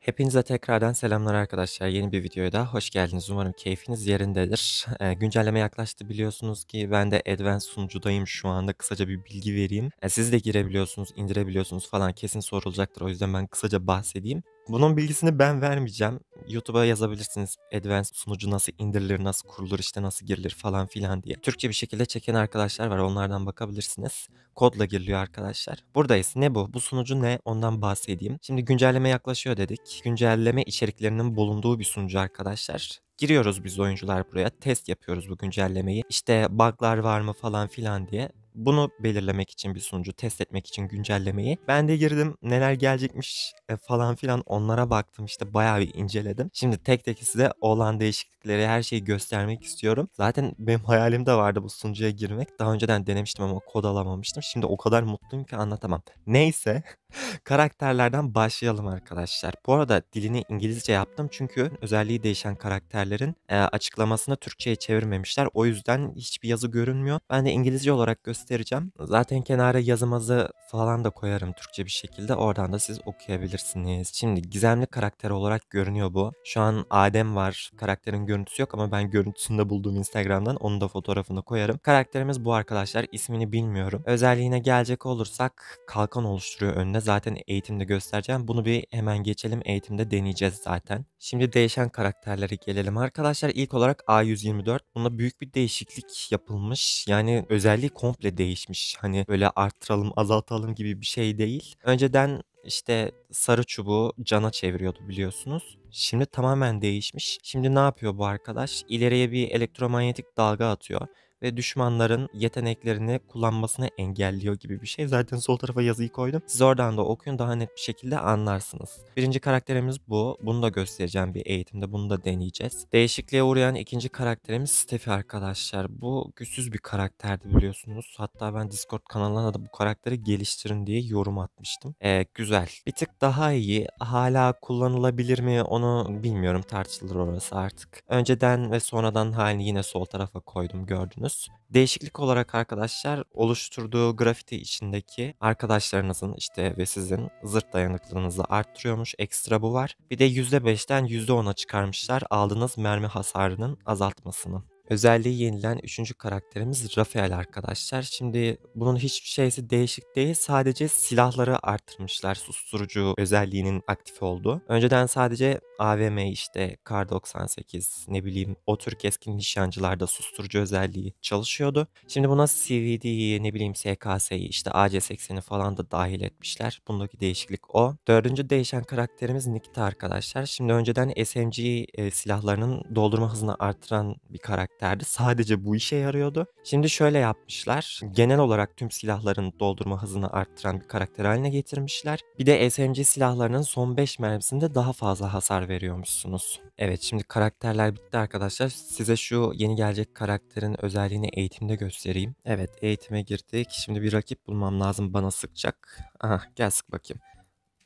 Hepinize tekrardan selamlar arkadaşlar. Yeni bir videoya daha hoş geldiniz. Umarım keyfiniz yerindedir. E, güncelleme yaklaştı biliyorsunuz ki ben de Advanced sunucudayım şu anda. Kısaca bir bilgi vereyim. E, siz de girebiliyorsunuz, indirebiliyorsunuz falan kesin sorulacaktır. O yüzden ben kısaca bahsedeyim. Bunun bilgisini ben vermeyeceğim. YouTube'a yazabilirsiniz Advanced sunucu nasıl indirilir, nasıl kurulur, işte nasıl girilir falan filan diye. Türkçe bir şekilde çeken arkadaşlar var onlardan bakabilirsiniz. Kodla giriliyor arkadaşlar. Buradayız. Ne bu? Bu sunucu ne? Ondan bahsedeyim. Şimdi güncelleme yaklaşıyor dedik. Güncelleme içeriklerinin bulunduğu bir sunucu arkadaşlar. Giriyoruz biz oyuncular buraya. Test yapıyoruz bu güncellemeyi. İşte bug'lar var mı falan filan diye bunu belirlemek için bir sunucu test etmek için güncellemeyi. Ben de girdim neler gelecekmiş e, falan filan onlara baktım işte bayağı bir inceledim. Şimdi tek tek size olan değişiklikleri her şeyi göstermek istiyorum. Zaten benim hayalim de vardı bu sunucuya girmek. Daha önceden denemiştim ama kod alamamıştım. Şimdi o kadar mutluyum ki anlatamam. Neyse karakterlerden başlayalım arkadaşlar. Bu arada dilini İngilizce yaptım çünkü özelliği değişen karakterlerin e, açıklamasını Türkçe'ye çevirmemişler. O yüzden hiçbir yazı görünmüyor. Ben de İngilizce olarak göster göstereceğim. Zaten kenara yazımızı falan da koyarım Türkçe bir şekilde. Oradan da siz okuyabilirsiniz. Şimdi gizemli karakter olarak görünüyor bu. Şu an Adem var. Karakterin görüntüsü yok ama ben görüntüsünü de bulduğum Instagram'dan. onun da fotoğrafını koyarım. Karakterimiz bu arkadaşlar. ismini bilmiyorum. Özelliğine gelecek olursak kalkan oluşturuyor önüne. Zaten eğitimde göstereceğim. Bunu bir hemen geçelim. Eğitimde deneyeceğiz zaten. Şimdi değişen karakterlere gelelim arkadaşlar. ilk olarak A124. Bunda büyük bir değişiklik yapılmış. Yani özelliği komple değişmiş. Hani böyle arttıralım azaltalım gibi bir şey değil. Önceden işte sarı çubuğu cana çeviriyordu biliyorsunuz. Şimdi tamamen değişmiş. Şimdi ne yapıyor bu arkadaş? İleriye bir elektromanyetik dalga atıyor ve düşmanların yeteneklerini kullanmasını engelliyor gibi bir şey. Zaten sol tarafa yazıyı koydum. Siz oradan da okuyun daha net bir şekilde anlarsınız. Birinci karakterimiz bu. Bunu da göstereceğim bir eğitimde. Bunu da deneyeceğiz. Değişikliğe uğrayan ikinci karakterimiz Steffi arkadaşlar. Bu güçsüz bir karakterdi biliyorsunuz. Hatta ben Discord kanalına da bu karakteri geliştirin diye yorum atmıştım. Ee, güzel. Bir tık daha iyi. Hala kullanılabilir mi onu bilmiyorum. Tartışılır orası artık. Önceden ve sonradan halini yine sol tarafa koydum gördünüz görüyoruz. Değişiklik olarak arkadaşlar oluşturduğu grafiti içindeki arkadaşlarınızın işte ve sizin zırt dayanıklılığınızı arttırıyormuş. Ekstra bu var. Bir de %5'ten %10'a çıkarmışlar aldığınız mermi hasarının azaltmasını. Özelliği yenilen üçüncü karakterimiz Rafael arkadaşlar. Şimdi bunun hiçbir şeysi değişik değil. Sadece silahları arttırmışlar. Susturucu özelliğinin aktif olduğu. Önceden sadece AVM işte Kar 98 ne bileyim o tür keskin nişancılarda susturucu özelliği çalışıyordu. Şimdi buna CVD'yi ne bileyim SKS'yi işte AC80'i falan da dahil etmişler. Bundaki değişiklik o. Dördüncü değişen karakterimiz Nikita arkadaşlar. Şimdi önceden SMG e, silahlarının doldurma hızını artıran bir karakter karakterdi. Sadece bu işe yarıyordu. Şimdi şöyle yapmışlar. Genel olarak tüm silahların doldurma hızını arttıran bir karakter haline getirmişler. Bir de SMG silahlarının son 5 mermisinde daha fazla hasar veriyormuşsunuz. Evet şimdi karakterler bitti arkadaşlar. Size şu yeni gelecek karakterin özelliğini eğitimde göstereyim. Evet eğitime girdik. Şimdi bir rakip bulmam lazım bana sıkacak. Aha gel sık bakayım.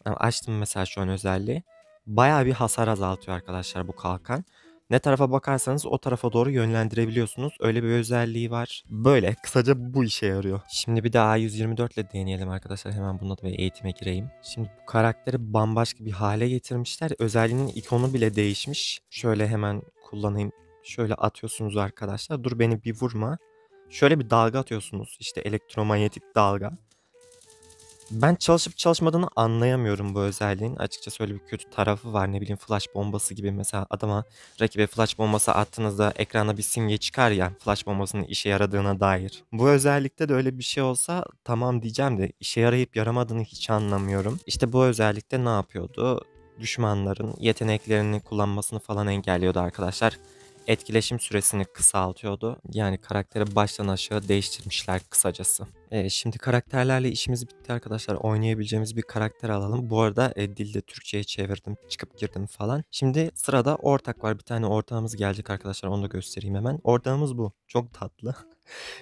Açtım mesela şu an özelliği. Baya bir hasar azaltıyor arkadaşlar bu kalkan. Ne tarafa bakarsanız o tarafa doğru yönlendirebiliyorsunuz. Öyle bir özelliği var. Böyle kısaca bu işe yarıyor. Şimdi bir daha 124 ile deneyelim arkadaşlar. Hemen bununla da eğitime gireyim. Şimdi bu karakteri bambaşka bir hale getirmişler. Özelliğinin ikonu bile değişmiş. Şöyle hemen kullanayım. Şöyle atıyorsunuz arkadaşlar. Dur beni bir vurma. Şöyle bir dalga atıyorsunuz. İşte elektromanyetik dalga. Ben çalışıp çalışmadığını anlayamıyorum bu özelliğin. Açıkçası öyle bir kötü tarafı var. Ne bileyim flash bombası gibi mesela adama rakibe flash bombası attığınızda ekranda bir simge çıkar ya flash bombasının işe yaradığına dair. Bu özellikte de öyle bir şey olsa tamam diyeceğim de işe yarayıp yaramadığını hiç anlamıyorum. İşte bu özellikte ne yapıyordu? Düşmanların yeteneklerini kullanmasını falan engelliyordu arkadaşlar etkileşim süresini kısaltıyordu. Yani karakteri baştan aşağı değiştirmişler kısacası. E, şimdi karakterlerle işimiz bitti arkadaşlar. Oynayabileceğimiz bir karakter alalım. Bu arada e, dilde Türkçe'ye çevirdim. Çıkıp girdim falan. Şimdi sırada ortak var. Bir tane ortağımız gelecek arkadaşlar. Onu da göstereyim hemen. Ortağımız bu. Çok tatlı.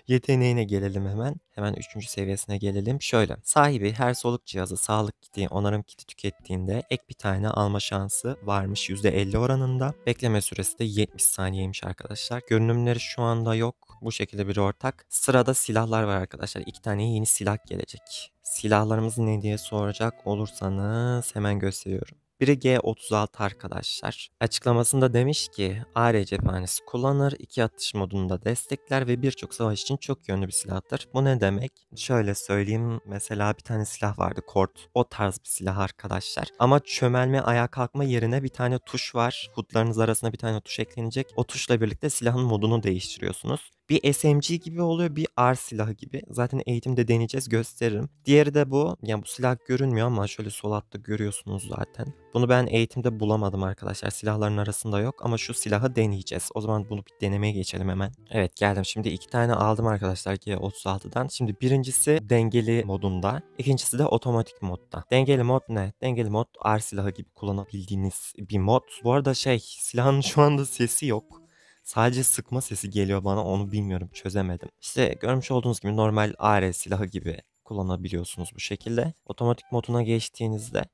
Yeteneğine gelelim hemen. Hemen üçüncü seviyesine gelelim. Şöyle. Sahibi her soluk cihazı sağlık kiti, onarım kiti tükettiğinde ek bir tane alma şansı varmış %50 oranında. Bekleme süresi de 70 saniyeymiş arkadaşlar. Görünümleri şu anda yok. Bu şekilde bir ortak. Sırada silahlar var arkadaşlar. İki tane yeni silah gelecek. Silahlarımızın ne diye soracak olursanız hemen gösteriyorum. Biri G36 arkadaşlar. Açıklamasında demiş ki AR cephanesi kullanır, iki atış modunda destekler ve birçok savaş için çok yönlü bir silahtır. Bu ne demek? Şöyle söyleyeyim mesela bir tane silah vardı kort. O tarz bir silah arkadaşlar. Ama çömelme ayağa kalkma yerine bir tane tuş var. Hudlarınız arasına bir tane tuş eklenecek. O tuşla birlikte silahın modunu değiştiriyorsunuz. Bir SMG gibi oluyor bir ar silahı gibi. Zaten eğitimde deneyeceğiz gösteririm. Diğeri de bu. Yani bu silah görünmüyor ama şöyle sol altta görüyorsunuz zaten. Bunu ben eğitimde bulamadım arkadaşlar. Silahların arasında yok ama şu silahı deneyeceğiz. O zaman bunu bir denemeye geçelim hemen. Evet geldim. Şimdi iki tane aldım arkadaşlar G36'dan. Şimdi birincisi dengeli modunda. ikincisi de otomatik modda. Dengeli mod ne? Dengeli mod ar silahı gibi kullanabildiğiniz bir mod. Bu arada şey silahın şu anda sesi yok. Sadece sıkma sesi geliyor bana onu bilmiyorum çözemedim. İşte görmüş olduğunuz gibi normal AR silahı gibi kullanabiliyorsunuz bu şekilde. Otomatik moduna geçtiğinizde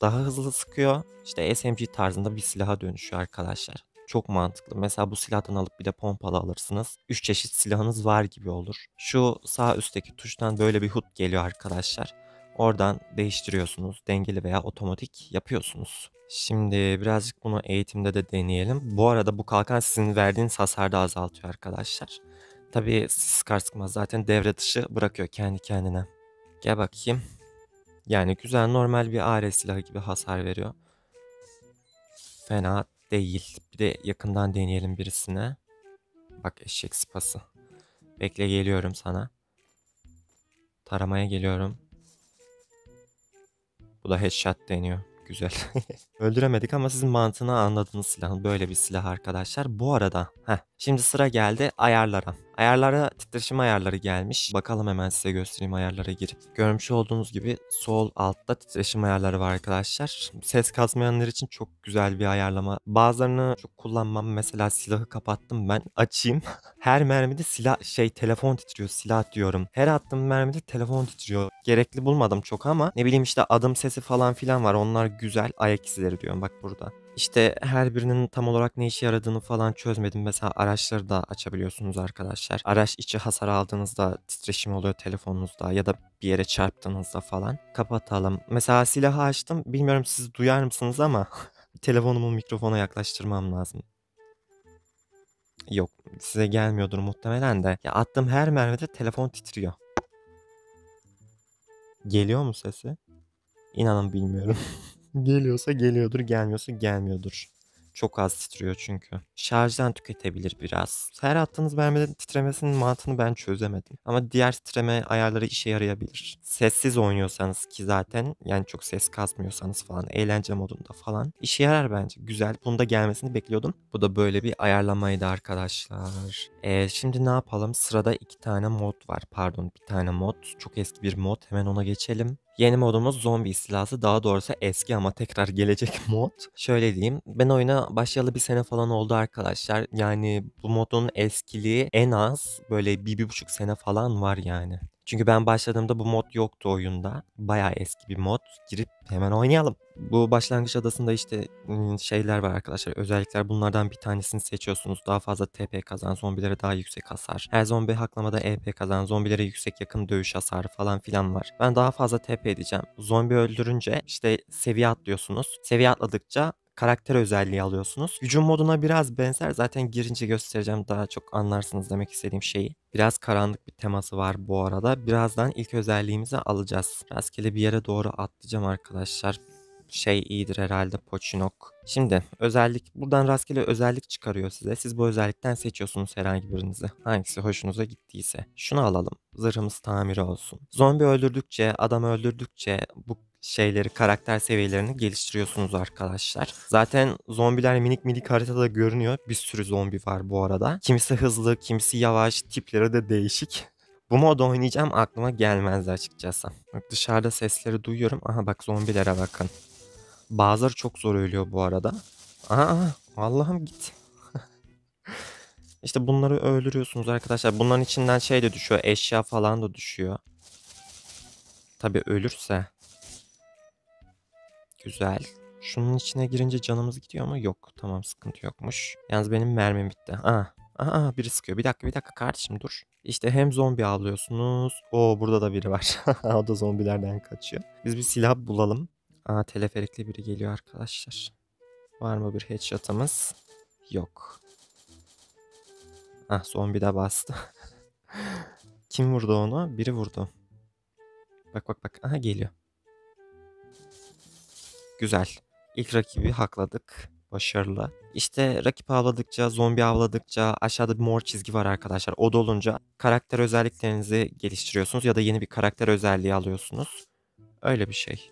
daha hızlı sıkıyor. İşte SMG tarzında bir silaha dönüşüyor arkadaşlar. Çok mantıklı. Mesela bu silahtan alıp bir de pompalı alırsınız. 3 çeşit silahınız var gibi olur. Şu sağ üstteki tuştan böyle bir hut geliyor arkadaşlar. Oradan değiştiriyorsunuz. Dengeli veya otomatik yapıyorsunuz. Şimdi birazcık bunu eğitimde de deneyelim. Bu arada bu kalkan sizin verdiğiniz hasarı da azaltıyor arkadaşlar. Tabii sıkar sıkmaz zaten devre dışı bırakıyor kendi kendine. Gel bakayım. Yani güzel normal bir AR silahı gibi hasar veriyor. Fena değil. Bir de yakından deneyelim birisine. Bak eşek sıpası. Bekle geliyorum sana. Taramaya geliyorum. Bu da headshot deniyor. Güzel. Öldüremedik ama sizin mantığını anladınız silahın. Böyle bir silah arkadaşlar. Bu arada heh, şimdi sıra geldi ayarlara. Ayarlara titreşim ayarları gelmiş. Bakalım hemen size göstereyim ayarlara girip. Görmüş olduğunuz gibi sol altta titreşim ayarları var arkadaşlar. Ses kasmayanlar için çok güzel bir ayarlama. Bazılarını çok kullanmam. Mesela silahı kapattım ben. Açayım. Her mermide silah şey telefon titriyor silah diyorum. Her attığım mermide telefon titriyor. Gerekli bulmadım çok ama ne bileyim işte adım sesi falan filan var. Onlar güzel. Ayak izleri diyorum bak burada. İşte her birinin tam olarak ne işe yaradığını falan çözmedim. Mesela araçları da açabiliyorsunuz arkadaşlar. Araç içi hasar aldığınızda titreşim oluyor telefonunuzda ya da bir yere çarptığınızda falan. Kapatalım. Mesela silahı açtım. Bilmiyorum siz duyar mısınız ama telefonumu mikrofona yaklaştırmam lazım yok size gelmiyordur muhtemelen de. Ya attığım her mermide telefon titriyor. Geliyor mu sesi? İnanın bilmiyorum. Geliyorsa geliyordur, gelmiyorsa gelmiyordur. Çok az titriyor çünkü. Şarjdan tüketebilir biraz. Her attığınız mermide titremesinin mantığını ben çözemedim. Ama diğer titreme ayarları işe yarayabilir. Sessiz oynuyorsanız ki zaten yani çok ses kasmıyorsanız falan eğlence modunda falan işe yarar bence. Güzel. bunda gelmesini bekliyordum. Bu da böyle bir ayarlamaydı arkadaşlar. Ee, şimdi ne yapalım? Sırada iki tane mod var. Pardon bir tane mod. Çok eski bir mod. Hemen ona geçelim. Yeni modumuz zombi istilası daha doğrusu eski ama tekrar gelecek mod. Şöyle diyeyim ben oyuna başlayalı bir sene falan oldu arkadaşlar. Yani bu modun eskiliği en az böyle bir, bir buçuk sene falan var yani. Çünkü ben başladığımda bu mod yoktu oyunda. Bayağı eski bir mod. Girip hemen oynayalım. Bu başlangıç adasında işte şeyler var arkadaşlar. Özellikler bunlardan bir tanesini seçiyorsunuz. Daha fazla TP kazan, zombilere daha yüksek hasar. Her zombi haklamada EP kazan, zombilere yüksek yakın dövüş hasarı falan filan var. Ben daha fazla TP edeceğim. Zombi öldürünce işte seviye atlıyorsunuz. Seviye atladıkça karakter özelliği alıyorsunuz. Gücün moduna biraz benzer. Zaten girince göstereceğim daha çok anlarsınız demek istediğim şeyi. Biraz karanlık bir teması var bu arada. Birazdan ilk özelliğimizi alacağız. Rastgele bir yere doğru atlayacağım arkadaşlar şey iyidir herhalde Poçinok. Şimdi özellik buradan rastgele özellik çıkarıyor size. Siz bu özellikten seçiyorsunuz herhangi birinizi. Hangisi hoşunuza gittiyse. Şunu alalım. Zırhımız tamiri olsun. Zombi öldürdükçe, adam öldürdükçe bu şeyleri, karakter seviyelerini geliştiriyorsunuz arkadaşlar. Zaten zombiler minik minik haritada görünüyor. Bir sürü zombi var bu arada. Kimisi hızlı, kimisi yavaş, tipleri de değişik. Bu mod oynayacağım aklıma gelmezdi açıkçası. Bak dışarıda sesleri duyuyorum. Aha bak zombilere bakın. Bazıları çok zor ölüyor bu arada. Aa Allah'ım git. İşte bunları öldürüyorsunuz arkadaşlar. Bunların içinden şey de düşüyor. Eşya falan da düşüyor. Tabi ölürse. Güzel. Şunun içine girince canımız gidiyor mu? yok. Tamam sıkıntı yokmuş. Yalnız benim mermim bitti. Aa, aa biri sıkıyor. Bir dakika bir dakika kardeşim dur. İşte hem zombi avlıyorsunuz. Oo burada da biri var. o da zombilerden kaçıyor. Biz bir silah bulalım. Aa teleferikli biri geliyor arkadaşlar. Var mı bir headshot'ımız? Yok. Ah zombi de bastı. Kim vurdu onu? Biri vurdu. Bak bak bak. Aha geliyor. Güzel. İlk rakibi hakladık. Başarılı. İşte rakip avladıkça, zombi avladıkça aşağıda bir mor çizgi var arkadaşlar. O dolunca karakter özelliklerinizi geliştiriyorsunuz ya da yeni bir karakter özelliği alıyorsunuz. Öyle bir şey.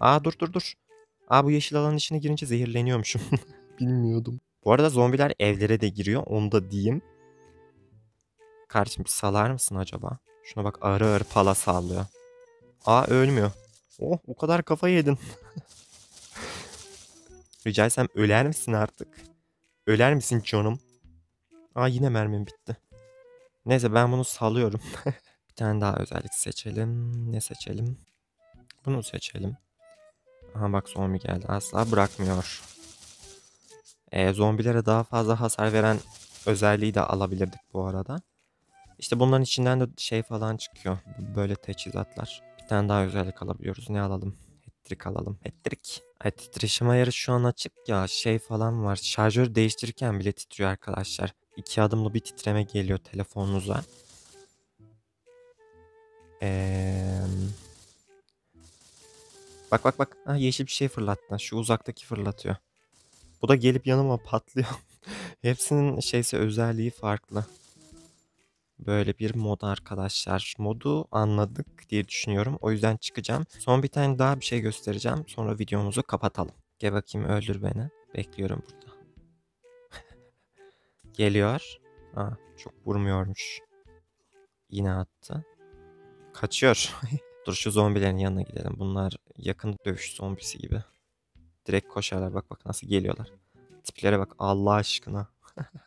Aa dur dur dur. Aa bu yeşil alanın içine girince zehirleniyormuşum. Bilmiyordum. Bu arada zombiler evlere de giriyor. Onu da diyeyim. Kardeşim bir salar mısın acaba? Şuna bak ağır ağır pala sallıyor. Aa ölmüyor. Oh o kadar kafa yedin. Rica etsem öler misin artık? Öler misin canım? Aa yine mermim bitti. Neyse ben bunu salıyorum. bir tane daha özellik seçelim. Ne seçelim? Bunu seçelim. Aha bak zombi geldi. Asla bırakmıyor. Ee, zombilere daha fazla hasar veren özelliği de alabilirdik bu arada. İşte bunların içinden de şey falan çıkıyor. Böyle teçhizatlar. Bir tane daha özellik alabiliyoruz. Ne alalım? elektrik alalım. Elektrik. Evet titreşim ayarı şu an açık ya şey falan var. Şarjör değiştirirken bile titriyor arkadaşlar. İki adımlı bir titreme geliyor telefonunuza. Eee... Bak bak bak. Ha, yeşil bir şey fırlattı. Şu uzaktaki fırlatıyor. Bu da gelip yanıma patlıyor. Hepsinin şeyse özelliği farklı böyle bir mod arkadaşlar. Modu anladık diye düşünüyorum. O yüzden çıkacağım. Son bir tane daha bir şey göstereceğim. Sonra videomuzu kapatalım. Gel bakayım öldür beni. Bekliyorum burada. Geliyor. Aa, çok vurmuyormuş. Yine attı. Kaçıyor. Dur şu zombilerin yanına gidelim. Bunlar yakın dövüş zombisi gibi. Direkt koşarlar. Bak bak nasıl geliyorlar. Tiplere bak Allah aşkına.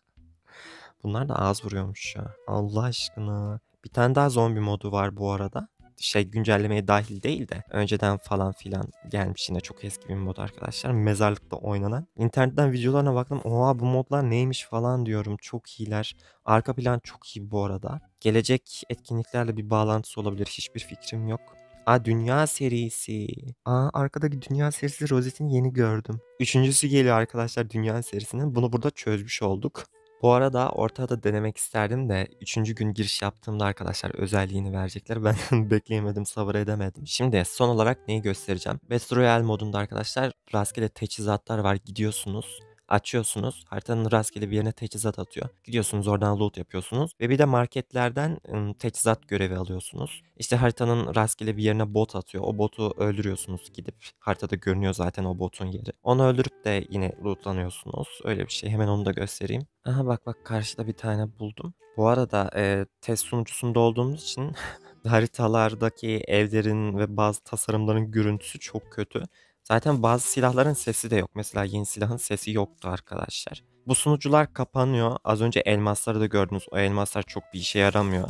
Bunlar da az vuruyormuş ya. Allah aşkına. Bir tane daha zombi modu var bu arada şey güncellemeye dahil değil de önceden falan filan gelmiş yine çok eski bir mod arkadaşlar. Mezarlıkta oynanan. İnternetten videolarına baktım. Oha bu modlar neymiş falan diyorum. Çok iyiler. Arka plan çok iyi bu arada. Gelecek etkinliklerle bir bağlantısı olabilir. Hiçbir fikrim yok. Aa Dünya serisi. Aa arkadaki Dünya serisi rozetini yeni gördüm. Üçüncüsü geliyor arkadaşlar Dünya serisinin. Bunu burada çözmüş olduk. Bu arada ortada denemek isterdim de 3. gün giriş yaptığımda arkadaşlar özelliğini verecekler. Ben bekleyemedim sabır edemedim. Şimdi son olarak neyi göstereceğim? Best Royale modunda arkadaşlar rastgele teçhizatlar var gidiyorsunuz açıyorsunuz. Haritanın rastgele bir yerine teçhizat atıyor. Gidiyorsunuz oradan loot yapıyorsunuz ve bir de marketlerden teçhizat görevi alıyorsunuz. İşte haritanın rastgele bir yerine bot atıyor. O botu öldürüyorsunuz gidip. Haritada görünüyor zaten o botun yeri. Onu öldürüp de yine lootlanıyorsunuz. Öyle bir şey. Hemen onu da göstereyim. Aha bak bak karşıda bir tane buldum. Bu arada e, test sunucusunda olduğumuz için haritalardaki evlerin ve bazı tasarımların görüntüsü çok kötü. Zaten bazı silahların sesi de yok. Mesela yeni silahın sesi yoktu arkadaşlar. Bu sunucular kapanıyor. Az önce elmasları da gördünüz. O elmaslar çok bir işe yaramıyor.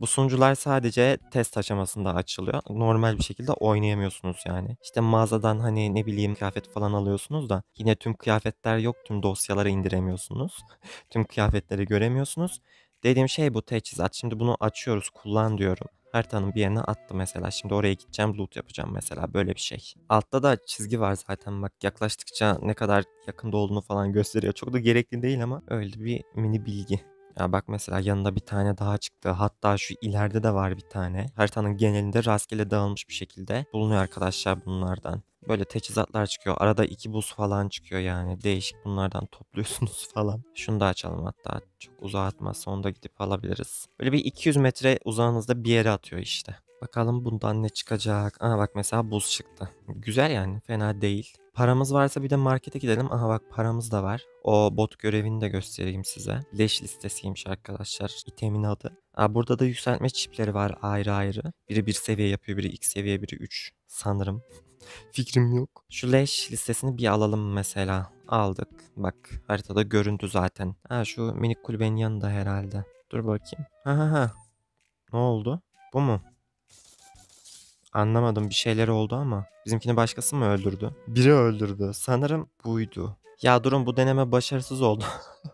Bu sunucular sadece test aşamasında açılıyor. Normal bir şekilde oynayamıyorsunuz yani. İşte mağazadan hani ne bileyim kıyafet falan alıyorsunuz da yine tüm kıyafetler yok. Tüm dosyaları indiremiyorsunuz. tüm kıyafetleri göremiyorsunuz. Dediğim şey bu teçhizat. Şimdi bunu açıyoruz kullan diyorum haritanın bir yerine attı mesela. Şimdi oraya gideceğim loot yapacağım mesela böyle bir şey. Altta da çizgi var zaten bak yaklaştıkça ne kadar yakında olduğunu falan gösteriyor. Çok da gerekli değil ama öyle bir mini bilgi. Ya bak mesela yanında bir tane daha çıktı. Hatta şu ileride de var bir tane. Haritanın genelinde rastgele dağılmış bir şekilde bulunuyor arkadaşlar bunlardan. Böyle teçhizatlar çıkıyor. Arada iki buz falan çıkıyor yani. Değişik bunlardan topluyorsunuz falan. Şunu da açalım hatta. Çok uzağa atmazsa onu da gidip alabiliriz. Böyle bir 200 metre uzağınızda bir yere atıyor işte. Bakalım bundan ne çıkacak. Aha bak mesela buz çıktı. Güzel yani fena değil. Paramız varsa bir de markete gidelim. Aha bak paramız da var. O bot görevini de göstereyim size. Leş listesiymiş arkadaşlar. İtemin adı. Aa, burada da yükseltme çipleri var ayrı ayrı. Biri bir seviye yapıyor, biri iki seviye, biri üç sanırım. Fikrim yok. Şu leş listesini bir alalım mesela. Aldık. Bak haritada görüntü zaten. Ha şu minik kulübenin yanında herhalde. Dur bakayım. Ha ha ha. Ne oldu? Bu mu? Anlamadım bir şeyler oldu ama. Bizimkini başkası mı öldürdü? Biri öldürdü. Sanırım buydu. Ya durun bu deneme başarısız oldu.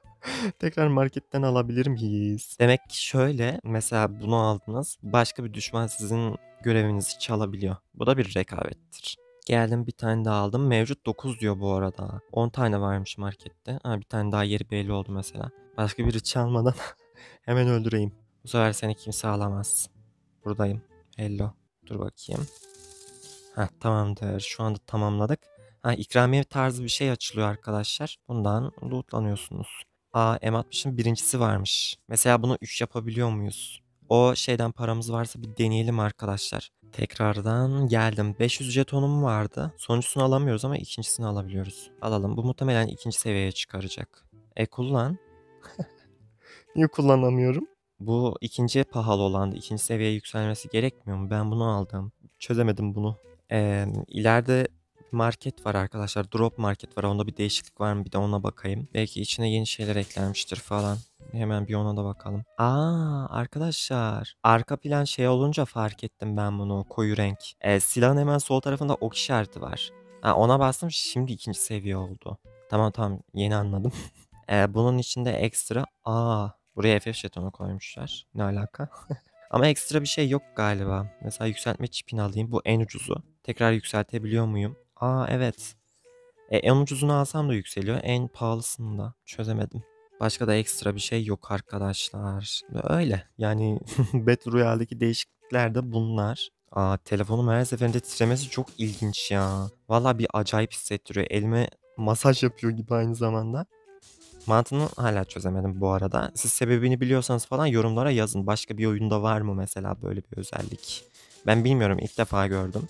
Tekrar marketten alabilir miyiz? Demek ki şöyle mesela bunu aldınız. Başka bir düşman sizin görevinizi çalabiliyor. Bu da bir rekabettir. Geldim bir tane daha aldım. Mevcut 9 diyor bu arada. 10 tane varmış markette. Ha, bir tane daha yeri belli oldu mesela. Başka biri çalmadan hemen öldüreyim. Bu sefer seni kimse alamaz. Buradayım. Hello. Dur bakayım. Ha tamamdır. Şu anda tamamladık. Ha ikramiye tarzı bir şey açılıyor arkadaşlar. Bundan lootlanıyorsunuz. Aa M60'ın birincisi varmış. Mesela bunu 3 yapabiliyor muyuz? O şeyden paramız varsa bir deneyelim arkadaşlar. Tekrardan geldim. 500 jetonum vardı. Sonuncusunu alamıyoruz ama ikincisini alabiliyoruz. Alalım. Bu muhtemelen ikinci seviyeye çıkaracak. E kullan. Niye kullanamıyorum? Bu ikinci pahalı olan ikinci seviyeye yükselmesi gerekmiyor mu? Ben bunu aldım. Çözemedim bunu. E, ileride market var arkadaşlar. Drop market var. Onda bir değişiklik var mı? Bir de ona bakayım. Belki içine yeni şeyler eklenmiştir falan. Hemen bir ona da bakalım. Aa arkadaşlar. Arka plan şey olunca fark ettim ben bunu. Koyu renk. Ee, silahın hemen sol tarafında ok işareti var. Ha, ona bastım şimdi ikinci seviye oldu. Tamam tamam yeni anladım. ee, bunun içinde ekstra. Aa buraya FF jetonu koymuşlar. Ne alaka? Ama ekstra bir şey yok galiba. Mesela yükseltme çipini alayım. Bu en ucuzu. Tekrar yükseltebiliyor muyum? Aa evet. E, en ucuzunu alsam da yükseliyor. En pahalısını da çözemedim. Başka da ekstra bir şey yok arkadaşlar. Öyle. Yani Battle Royale'deki değişiklikler de bunlar. Aa, telefonum her seferinde titremesi çok ilginç ya. Valla bir acayip hissettiriyor. Elime masaj yapıyor gibi aynı zamanda. Mantığını hala çözemedim bu arada. Siz sebebini biliyorsanız falan yorumlara yazın. Başka bir oyunda var mı mesela böyle bir özellik? Ben bilmiyorum ilk defa gördüm.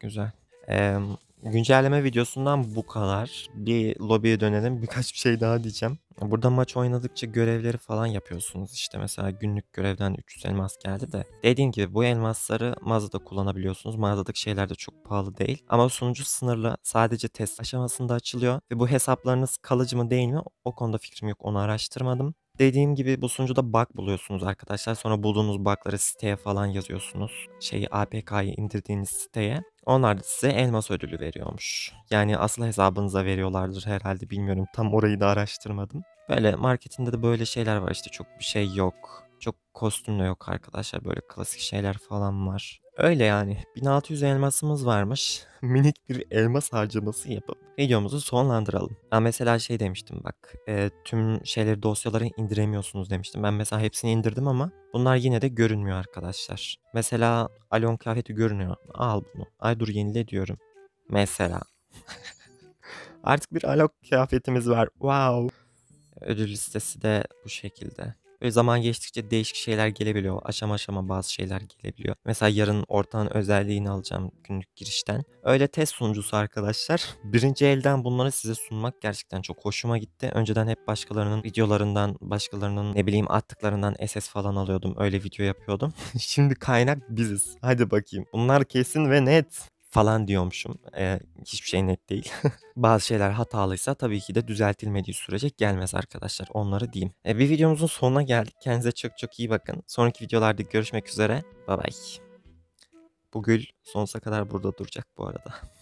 Güzel. Ee, güncelleme videosundan bu kadar. Bir lobiye dönelim. Birkaç bir şey daha diyeceğim. Burada maç oynadıkça görevleri falan yapıyorsunuz. İşte mesela günlük görevden 300 elmas geldi de. Dediğim gibi bu elmasları mağazada kullanabiliyorsunuz. Mağazadaki şeyler de çok pahalı değil. Ama sunucu sınırlı sadece test aşamasında açılıyor. Ve bu hesaplarınız kalıcı mı değil mi o konuda fikrim yok. Onu araştırmadım. Dediğim gibi bu sunucuda bug buluyorsunuz arkadaşlar. Sonra bulduğunuz bugları siteye falan yazıyorsunuz. Şeyi APK'yı indirdiğiniz siteye. Onlar da size elmas ödülü veriyormuş. Yani asıl hesabınıza veriyorlardır herhalde bilmiyorum. Tam orayı da araştırmadım. Böyle marketinde de böyle şeyler var işte çok bir şey yok çok kostüm de yok arkadaşlar. Böyle klasik şeyler falan var. Öyle yani 1600 elmasımız varmış. Minik bir elmas harcaması yapıp videomuzu sonlandıralım. Ben mesela şey demiştim bak e, tüm şeyleri dosyaları indiremiyorsunuz demiştim. Ben mesela hepsini indirdim ama bunlar yine de görünmüyor arkadaşlar. Mesela Alon kıyafeti görünüyor. Al bunu. Ay dur yenile diyorum. Mesela. Artık bir Alon kıyafetimiz var. Wow. Ödül listesi de bu şekilde. Ve zaman geçtikçe değişik şeyler gelebiliyor. Aşama aşama bazı şeyler gelebiliyor. Mesela yarın ortağın özelliğini alacağım günlük girişten. Öyle test sunucusu arkadaşlar. Birinci elden bunları size sunmak gerçekten çok hoşuma gitti. Önceden hep başkalarının videolarından, başkalarının ne bileyim attıklarından SS falan alıyordum. Öyle video yapıyordum. Şimdi kaynak biziz. Hadi bakayım. Bunlar kesin ve net falan diyormuşum. Ee, hiçbir şey net değil. Bazı şeyler hatalıysa tabii ki de düzeltilmediği sürece gelmez arkadaşlar. Onları diyeyim. Ee, bir videomuzun sonuna geldik. Kendinize çok çok iyi bakın. Sonraki videolarda görüşmek üzere. Bay bay. Bu gül sonsuza kadar burada duracak bu arada.